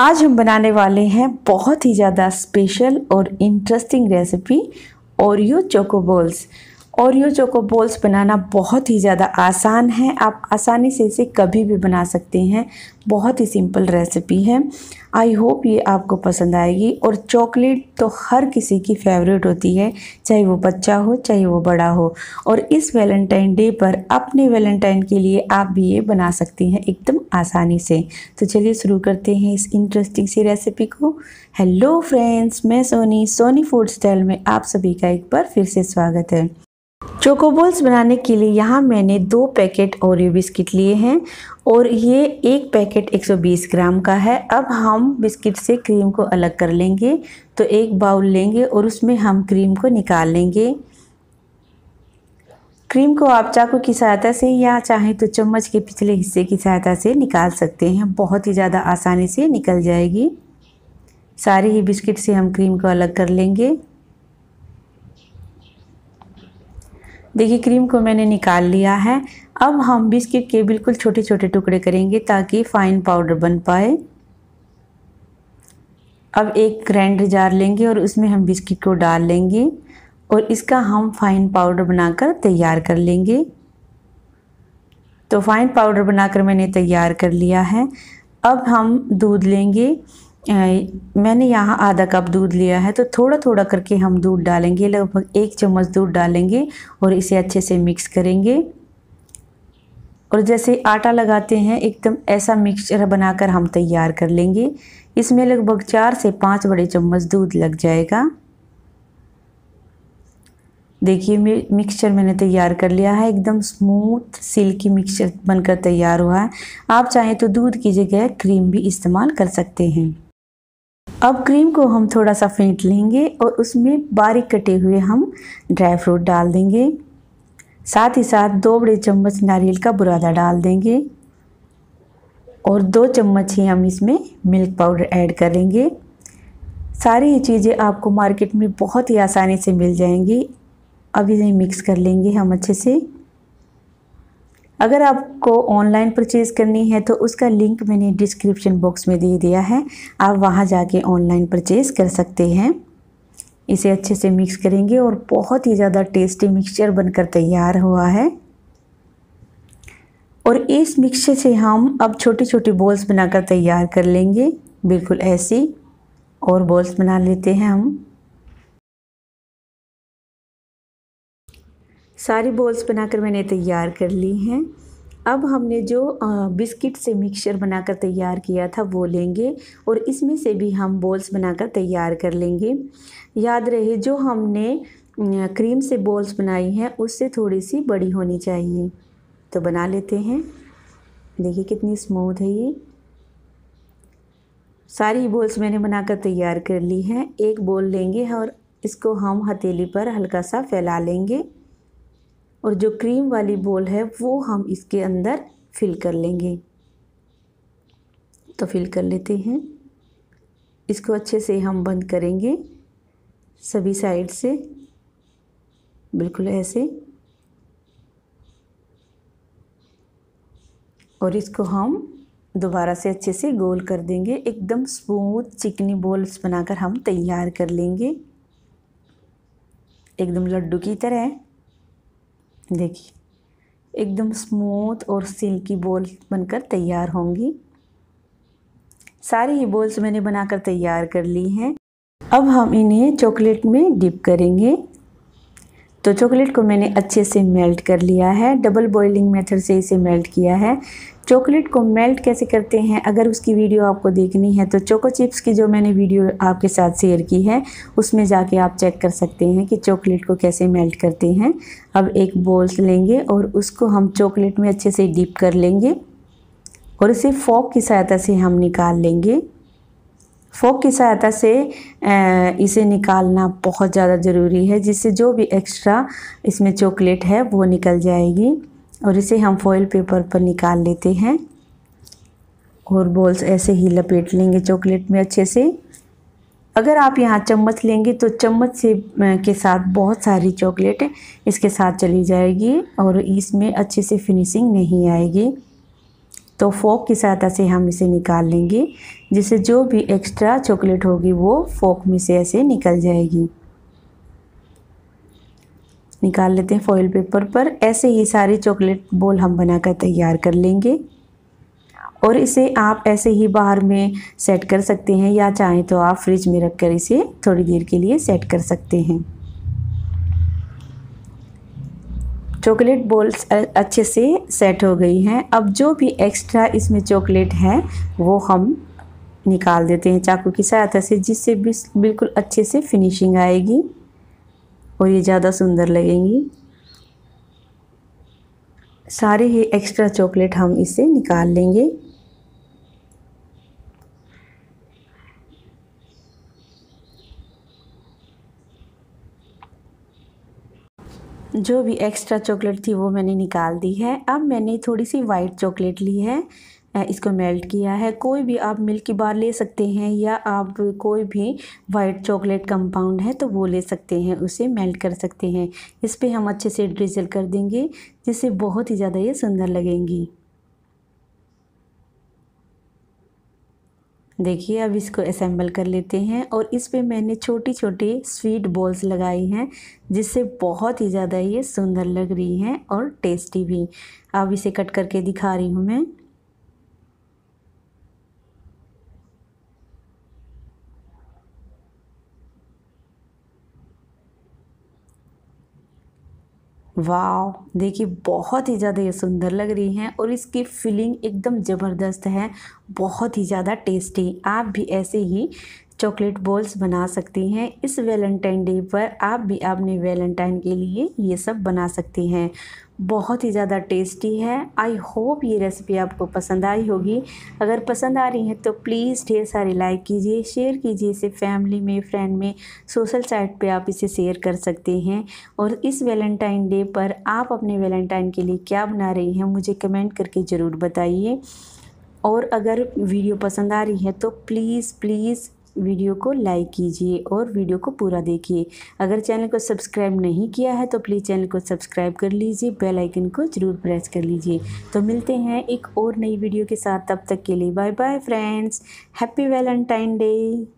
आज हम बनाने वाले हैं बहुत ही ज़्यादा स्पेशल और interesting recipe Oreo chocoballs Oreo choco balls बनाना बहुत ही ज़्यादा आसान है आप आसानी से इसे कभी भी बना सकते हैं बहुत ही सिंपल रेसिपी है आई होप ये आपको पसंद आएगी और चॉकलेट तो हर किसी की फेवरेट होती है चाहे वो बच्चा हो चाहे वो बड़ा हो और इस वैलेंटाइन डे पर अपने वैलेंटाइन के लिए आप भी ये बना सकती हैं एकदम आसानी से तो चलिए शुरू करते हैं इस इंटरेस्टिंग सी रेसिपी को हेलो फ्रेंड्स मैं सोनी सोनी फूड स्टाइल में आप सभी का एक बार फिर से स्वागत है चोकोबॉल्स बनाने के लिए यहाँ मैंने दो पैकेट ओरियो बिस्किट लिए हैं और ये एक पैकेट 120 ग्राम का है अब हम बिस्किट से क्रीम को अलग कर लेंगे तो एक बाउल लेंगे और उसमें हम क्रीम को निकाल लेंगे क्रीम को आप चाकू की सहायता से या चाहें तो चम्मच के पिछले हिस्से की सहायता से निकाल सकते हैं बहुत ही ज़्यादा आसानी से निकल जाएगी सारे ही बिस्किट से हम क्रीम को अलग कर लेंगे देखिए क्रीम को मैंने निकाल लिया है अब हम बिस्किट के बिल्कुल छोटे छोटे टुकड़े करेंगे ताकि फाइन पाउडर बन पाए अब एक ग्राइंडर जार लेंगे और उसमें हम बिस्किट को डाल लेंगे और इसका हम फाइन पाउडर बनाकर तैयार कर लेंगे तो फाइन पाउडर बनाकर मैंने तैयार कर लिया है अब हम दूध लेंगे मैंने यहाँ आधा कप दूध लिया है तो थोड़ा थोड़ा करके हम दूध डालेंगे लगभग एक चम्मच दूध डालेंगे और इसे अच्छे से मिक्स करेंगे और जैसे आटा लगाते हैं एकदम ऐसा मिक्सचर बनाकर हम तैयार कर लेंगे इसमें लगभग चार से पाँच बड़े चम्मच दूध लग जाएगा देखिए मिक्सचर मैंने तैयार कर लिया है एकदम स्मूथ सिल्की मिक्सचर बनकर तैयार हुआ है आप चाहें तो दूध की जगह क्रीम भी इस्तेमाल कर सकते हैं अब क्रीम को हम थोड़ा सा फेंट लेंगे और उसमें बारीक कटे हुए हम ड्राई फ्रूट डाल देंगे साथ ही साथ दो बड़े चम्मच नारियल का बुरादा डाल देंगे और दो चम्मच ही हम इसमें मिल्क पाउडर ऐड करेंगे सारी ये चीज़ें आपको मार्केट में बहुत ही आसानी से मिल जाएंगी अब इन्हें मिक्स कर लेंगे हम अच्छे से अगर आपको ऑनलाइन परचेज़ करनी है तो उसका लिंक मैंने डिस्क्रिप्शन बॉक्स में दे दिया है आप वहाँ जाके ऑनलाइन परचेज़ कर सकते हैं इसे अच्छे से मिक्स करेंगे और बहुत ही ज़्यादा टेस्टी मिक्सचर बनकर तैयार हुआ है और इस मिक्सचर से हम अब छोटे छोटे बॉल्स बनाकर तैयार कर लेंगे बिल्कुल ऐसी और बॉल्स बना लेते हैं हम सारी बॉल्स बनाकर मैंने तैयार कर ली हैं अब हमने जो बिस्किट से मिक्सचर बनाकर तैयार किया था वो लेंगे और इसमें से भी हम बॉल्स बनाकर तैयार कर लेंगे याद रहे जो हमने क्रीम से बॉल्स बनाई हैं उससे थोड़ी सी बड़ी होनी चाहिए तो बना लेते हैं देखिए कितनी स्मूथ है ये सारी बॉल्स मैंने बनाकर तैयार कर ली हैं एक बॉल लेंगे और इसको हम हथेली पर हल्का सा फैला लेंगे और जो क्रीम वाली बॉल है वो हम इसके अंदर फिल कर लेंगे तो फिल कर लेते हैं इसको अच्छे से हम बंद करेंगे सभी साइड से बिल्कुल ऐसे और इसको हम दोबारा से अच्छे से गोल कर देंगे एकदम स्मूथ चिकनी बॉल्स बनाकर हम तैयार कर लेंगे एकदम लड्डू की तरह देखिए एकदम स्मूथ और सिल्की बॉल बनकर तैयार होंगी सारी ही बॉल्स मैंने बनाकर तैयार कर ली हैं अब हम इन्हें चॉकलेट में डिप करेंगे तो चॉकलेट को मैंने अच्छे से मेल्ट कर लिया है डबल बॉइलिंग मेथड से इसे मेल्ट किया है चॉकलेट को मेल्ट कैसे करते हैं अगर उसकी वीडियो आपको देखनी है तो चोको चिप्स की जो मैंने वीडियो आपके साथ शेयर की है उसमें जाके आप चेक कर सकते हैं कि चॉकलेट को कैसे मेल्ट करते हैं अब एक बॉल्स लेंगे और उसको हम चॉकलेट में अच्छे से डीप कर लेंगे और इसे फॉक की सहायता से हम निकाल लेंगे फोक की सहायता से इसे निकालना बहुत ज़्यादा ज़रूरी है जिससे जो भी एक्स्ट्रा इसमें चॉकलेट है वो निकल जाएगी और इसे हम फॉइल पेपर पर निकाल लेते हैं और बॉल्स ऐसे ही लपेट लेंगे चॉकलेट में अच्छे से अगर आप यहाँ चम्मच लेंगे तो चम्मच से के साथ बहुत सारी चॉकलेट इसके साथ चली जाएगी और इसमें अच्छे से फिनिशिंग नहीं आएगी तो फोक की सहायता से हम इसे निकाल लेंगे जिससे जो भी एक्स्ट्रा चॉकलेट होगी वो फोक में से ऐसे निकल जाएगी निकाल लेते हैं फॉइल पेपर पर ऐसे ही सारे चॉकलेट बॉल हम बनाकर तैयार कर लेंगे और इसे आप ऐसे ही बाहर में सेट कर सकते हैं या चाहें तो आप फ्रिज में रखकर इसे थोड़ी देर के लिए सेट कर सकते हैं चॉकलेट बॉल्स अच्छे से सेट हो गई हैं अब जो भी एक्स्ट्रा इसमें चॉकलेट है वो हम निकाल देते हैं चाकू की सहायता से जिससे बिल्कुल अच्छे से फिनिशिंग आएगी और ये ज़्यादा सुंदर लगेंगी सारे ही एक्स्ट्रा चॉकलेट हम इसे निकाल लेंगे जो भी एक्स्ट्रा चॉकलेट थी वो मैंने निकाल दी है अब मैंने थोड़ी सी वाइट चॉकलेट ली है इसको मेल्ट किया है कोई भी आप मिल्क की बार ले सकते हैं या आप कोई भी वाइट चॉकलेट कंपाउंड है तो वो ले सकते हैं उसे मेल्ट कर सकते हैं इस पर हम अच्छे से ड्रिजल कर देंगे जिससे बहुत ही ज़्यादा ये सुंदर लगेंगी देखिए अब इसको असेंबल कर लेते हैं और इस पे मैंने छोटी छोटी स्वीट बॉल्स लगाई हैं जिससे बहुत ही ज़्यादा ये सुंदर लग रही हैं और टेस्टी भी अब इसे कट करके दिखा रही हूँ मैं वाह देखिए बहुत ही ज़्यादा ये सुंदर लग रही हैं और इसकी फीलिंग एकदम ज़बरदस्त है बहुत ही ज़्यादा टेस्टी आप भी ऐसे ही चॉकलेट बॉल्स बना सकती हैं इस वैलेंटाइन डे पर आप भी अपने वैलेंटाइन के लिए ये सब बना सकती हैं बहुत ही ज़्यादा टेस्टी है आई होप ये रेसिपी आपको पसंद आई होगी अगर पसंद आ रही है तो प्लीज़ ढेर सारे लाइक कीजिए शेयर कीजिए इसे फैमिली में फ्रेंड में सोशल साइट पे आप इसे शेयर कर सकते हैं और इस वैलेंटाइन डे पर आप अपने वैलेंटाइन के लिए क्या बना रही हैं मुझे कमेंट करके ज़रूर बताइए और अगर वीडियो पसंद आ रही है तो प्लीज़ प्लीज़ वीडियो को लाइक कीजिए और वीडियो को पूरा देखिए अगर चैनल को सब्सक्राइब नहीं किया है तो प्लीज़ चैनल को सब्सक्राइब कर लीजिए बेल आइकन को ज़रूर प्रेस कर लीजिए तो मिलते हैं एक और नई वीडियो के साथ तब तक के लिए bye bye friends happy Valentine day